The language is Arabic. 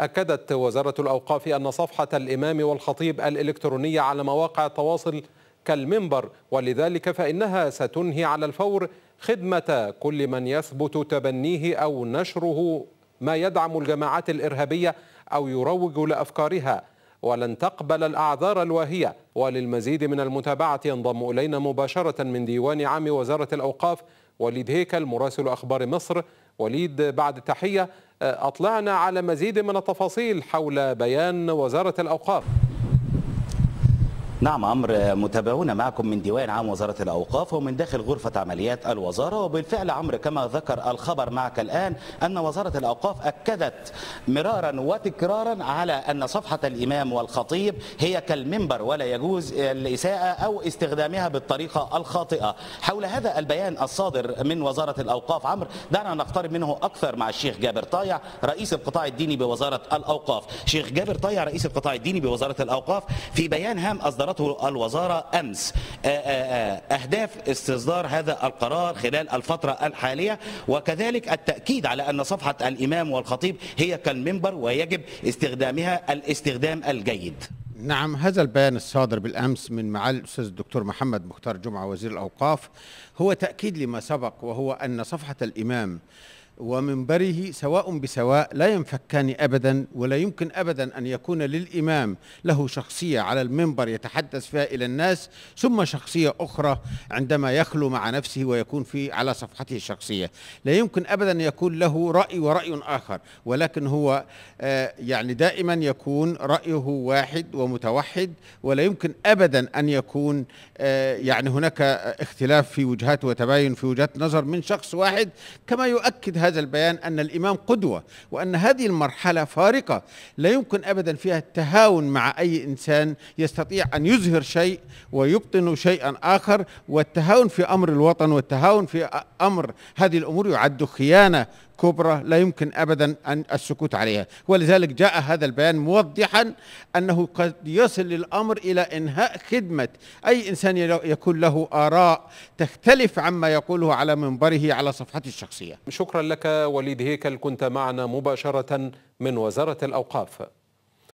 أكدت وزارة الأوقاف أن صفحة الإمام والخطيب الإلكترونية على مواقع التواصل كالمنبر ولذلك فإنها ستنهي على الفور خدمة كل من يثبت تبنيه أو نشره ما يدعم الجماعات الإرهابية أو يروج لأفكارها ولن تقبل الأعذار الواهية وللمزيد من المتابعة ينضم إلينا مباشرة من ديوان عام وزارة الأوقاف وليد هيكل مراسل أخبار مصر وليد بعد تحية أطلعنا على مزيد من التفاصيل حول بيان وزارة الأوقاف نعم عمرو متابعونا معكم من ديوان عام وزارة الأوقاف ومن داخل غرفة عمليات الوزارة وبالفعل عمرو كما ذكر الخبر معك الآن أن وزارة الأوقاف أكدت مرارا وتكرارا على أن صفحة الإمام والخطيب هي كالمنبر ولا يجوز الإساءة أو استخدامها بالطريقة الخاطئة حول هذا البيان الصادر من وزارة الأوقاف عمرو دعنا نقترب منه أكثر مع الشيخ جابر طايع رئيس القطاع الديني بوزارة الأوقاف شيخ جابر طايع رئيس القطاع الديني بوزارة الأوقاف في بيان هام أصدر أصدرته الوزارة أمس آه، آه، آه، أهداف استصدار هذا القرار خلال الفترة الحالية وكذلك التأكيد على أن صفحة الإمام والخطيب هي كالمنبر ويجب استخدامها الاستخدام الجيد نعم هذا البيان الصادر بالامس من معالي الاستاذ الدكتور محمد مختار جمعه وزير الاوقاف هو تاكيد لما سبق وهو ان صفحه الامام ومنبره سواء بسواء لا ينفكان ابدا ولا يمكن ابدا ان يكون للامام له شخصيه على المنبر يتحدث فيها الى الناس ثم شخصيه اخرى عندما يخلو مع نفسه ويكون في على صفحته الشخصيه لا يمكن ابدا ان يكون له راي وراي اخر ولكن هو آه، يعني دائما يكون رايه واحد ومتوحد ولا يمكن ابدا ان يكون آه، يعني هناك اختلاف في وجهات وتباين في وجهات نظر من شخص واحد كما يؤكد هذا البيان أن الإمام قدوة وأن هذه المرحلة فارقة لا يمكن أبدا فيها التهاون مع أي إنسان يستطيع أن يظهر شيء ويبطن شيئا آخر والتهاون في أمر الوطن والتهاون في أمر هذه الأمور يعد خيانة كبرى لا يمكن أبدا أن السكوت عليها ولذلك جاء هذا البيان موضحا أنه قد يصل الأمر إلى إنهاء خدمة أي إنسان يكون له آراء تختلف عما يقوله على منبره على صفحته الشخصية شكرا لك وليد هيكل كنت معنا مباشرة من وزارة الأوقاف